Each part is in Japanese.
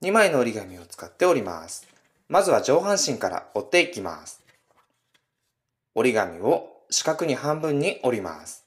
2枚の折り紙を使って折ります。まずは上半身から折っていきます。折り紙を四角に半分に折ります。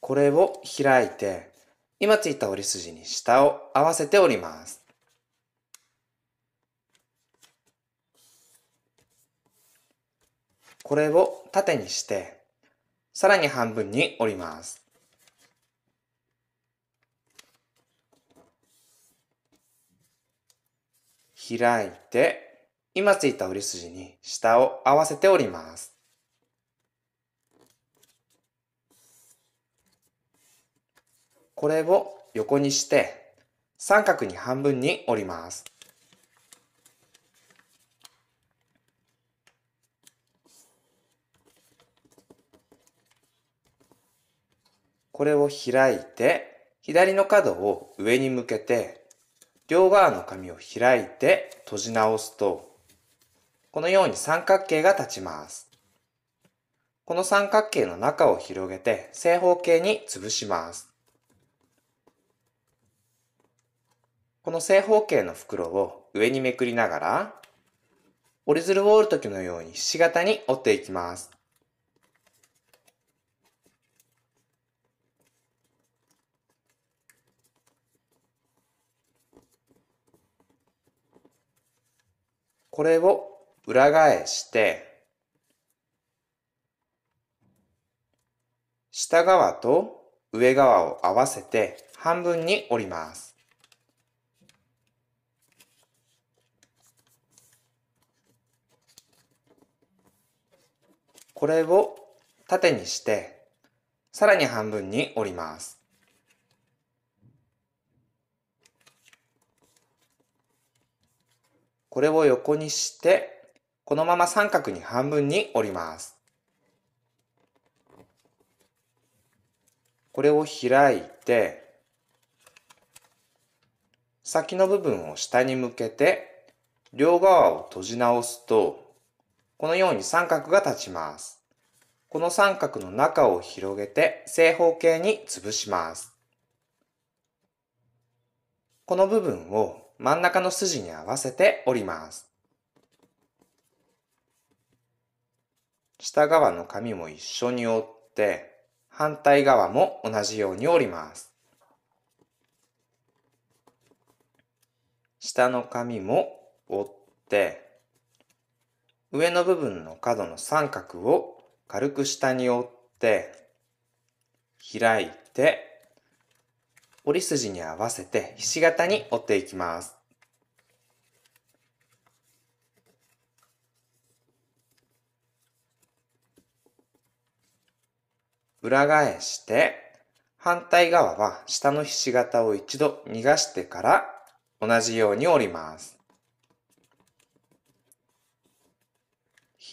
これを開いて、今ついた折り筋に下を合わせて折ります。これを縦にして、さらに半分に折ります。開いて、今ついた折り筋に下を合わせております。これを横にして三角に半分に折ります。これを開いて左の角を上に向けて両側の紙を開いて閉じ直すと、このように三角形が立ちます。この三角形の中を広げて正方形に潰します。この正方形の袋を上にめくりながら、折り鶴を折る時のようにひし形に折っていきます。これを裏返して、下側と上側を合わせて半分に折ります。これを縦にして、さらに半分に折ります。これを横にして、このまま三角に半分に折ります。これを開いて、先の部分を下に向けて、両側を閉じ直すと、このように三角が立ちます。この三角の中を広げて正方形に潰します。この部分を真ん中の筋に合わせて折ります。下側の紙も一緒に折って、反対側も同じように折ります。下の紙も折って、上の部分の角の三角を軽く下に折って、開いて折り筋に合わせてひし形に折っていきます。裏返して、反対側は下のひし形を一度逃がしてから同じように折ります。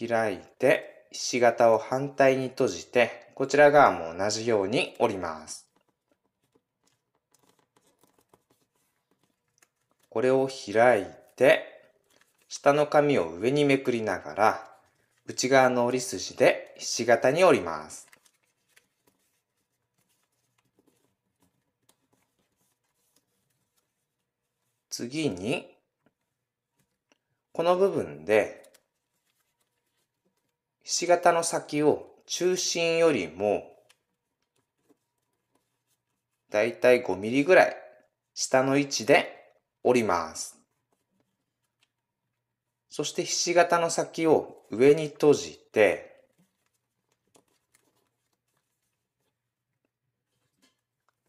開いて、ひし形を反対に閉じて、こちら側も同じように折ります。これを開いて、下の紙を上にめくりながら、内側の折り筋でひし形に折ります。次に、この部分で、ひし形の先を中心よりも、だいたい5ミリぐらい下の位置で折ります。そしてひし形の先を上に閉じて、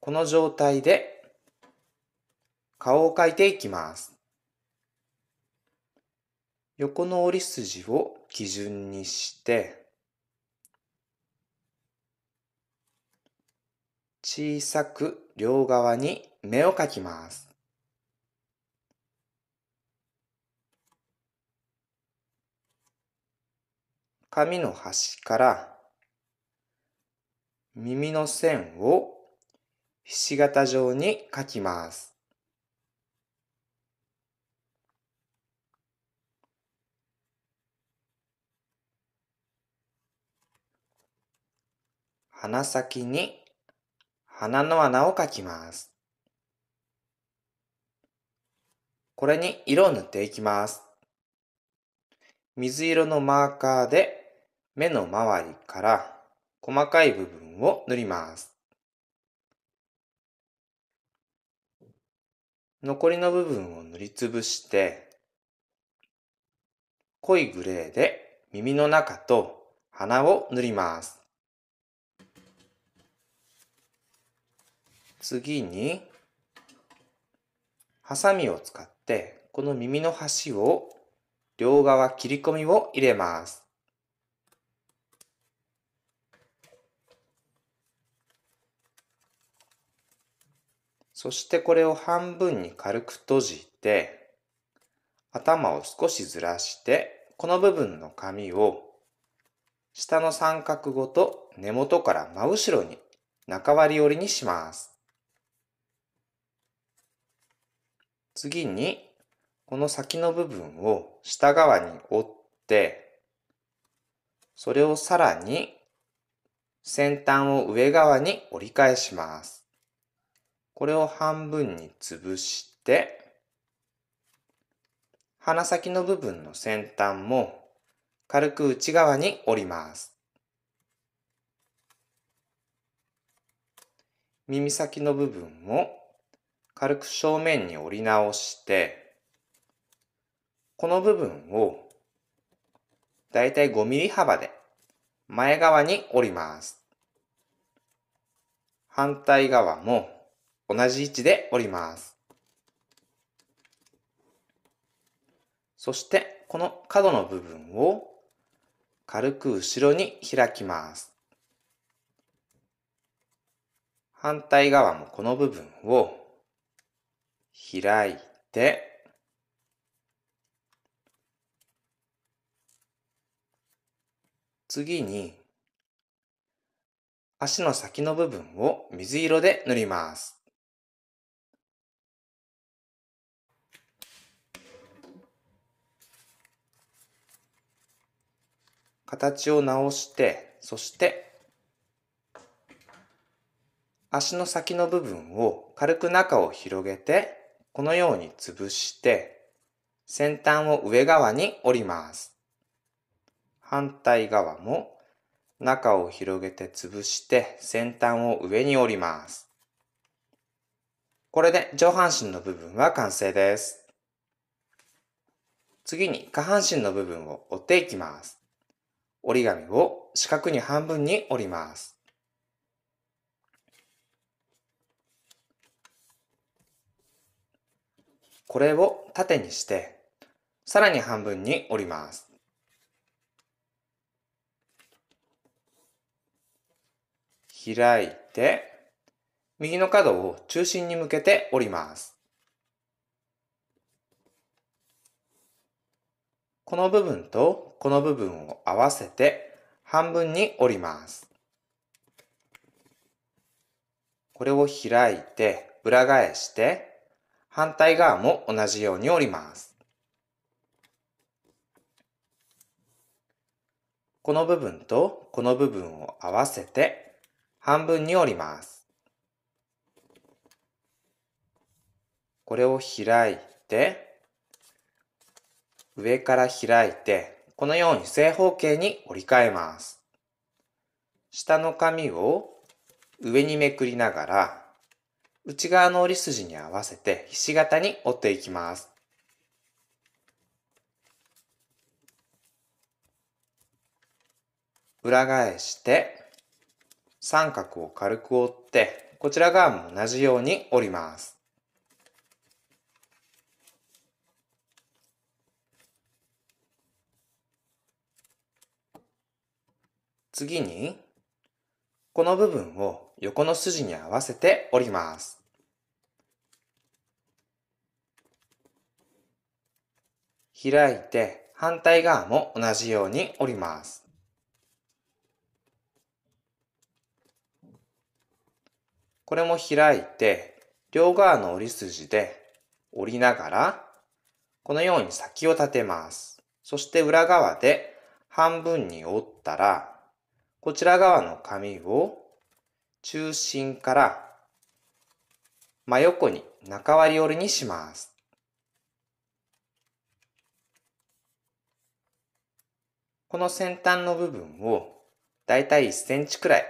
この状態で顔を描いていきます。横の折り筋を基準にして、小さく両側に目を描きます。紙の端から耳の線をひし形状に書きます。鼻先に鼻の穴を描きます。これに色を塗っていきます。水色のマーカーで目の周りから細かい部分を塗ります。残りの部分を塗りつぶして、濃いグレーで耳の中と鼻を塗ります。次に、ハサミを使って、この耳の端を両側切り込みを入れます。そしてこれを半分に軽く閉じて、頭を少しずらして、この部分の紙を下の三角ごと根元から真後ろに中割り折りにします。次に、この先の部分を下側に折って、それをさらに先端を上側に折り返します。これを半分に潰して、鼻先の部分の先端も軽く内側に折ります。耳先の部分も軽く正面に折り直して、この部分をだいたい5ミリ幅で前側に折ります。反対側も同じ位置で折ります。そしてこの角の部分を軽く後ろに開きます。反対側もこの部分を開いて次に足の先の部分を水色で塗ります。形を直して、そして足の先の部分を軽く中を広げて、このように潰して、先端を上側に折ります。反対側も中を広げて潰して先端を上に折ります。これで上半身の部分は完成です。次に下半身の部分を折っていきます。折り紙を四角に半分に折ります。これを縦にして、さらに半分に折ります。開いて、右の角を中心に向けて折ります。この部分とこの部分を合わせて半分に折ります。これを開いて裏返して反対側も同じように折ります。この部分とこの部分を合わせて半分に折ります。これを開いて上から開いて、このように正方形に折り替えます。下の紙を上にめくりながら、内側の折り筋に合わせてひし形に折っていきます。裏返して三角を軽く折ってこちら側も同じように折ります。次に、この部分を横の筋に合わせて折ります。開いて反対側も同じように折ります。これも開いて両側の折り筋で折りながらこのように先を立てます。そして裏側で半分に折ったらこちら側の紙を中心から真横に中割り折りにします。この先端の部分をだいたい1センチくらい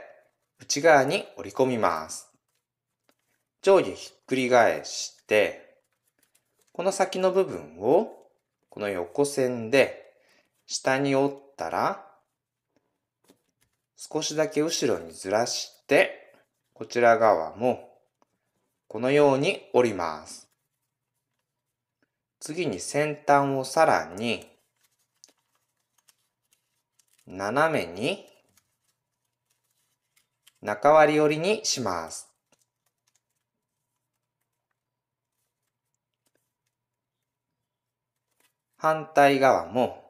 内側に折り込みます。上下ひっくり返して、この先の部分をこの横線で下に折ったら少しだけ後ろにずらして、こちら側もこのように折ります。次に先端をさらに斜めに中割り折りにします。反対側も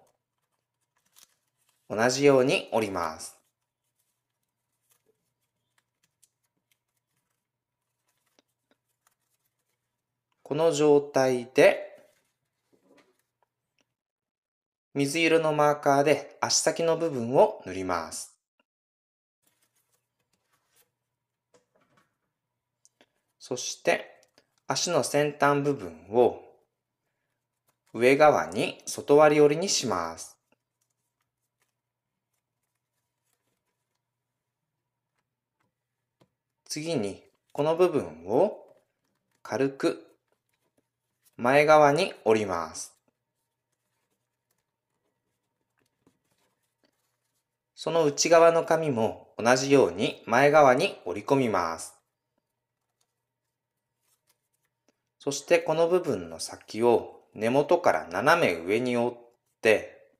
同じように折ります。この状態で、水色のマーカーで足先の部分を塗ります。そして足の先端部分を上側に外割り折りにします。次にこの部分を軽く前側に折ります。その内側の紙も同じように前側に折り込みます。そしてこの部分の先を根元から斜め上に折って、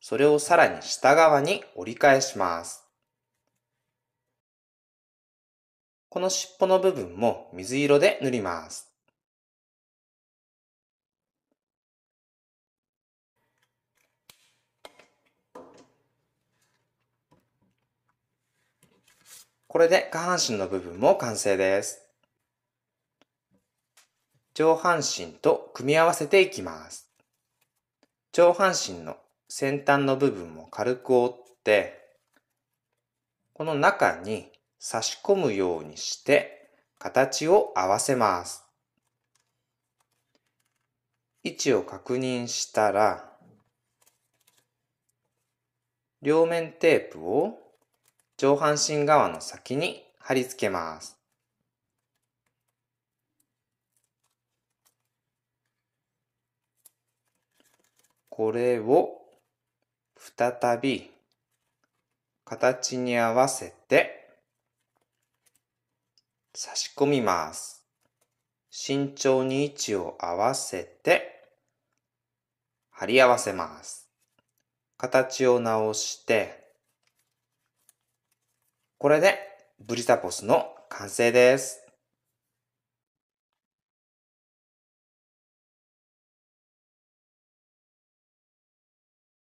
それをさらに下側に折り返します。この尻尾の部分も水色で塗ります。これで下半身の部分も完成です。上半身と組み合わせていきます。上半身の先端の部分を軽く折って、この中に差し込むようにして形を合わせます。位置を確認したら、両面テープを上半身側の先に貼り付けます。これを再び形に合わせて差し込みます。慎重に位置を合わせて貼り合わせます。形を直してこれでブリタポスの完成です。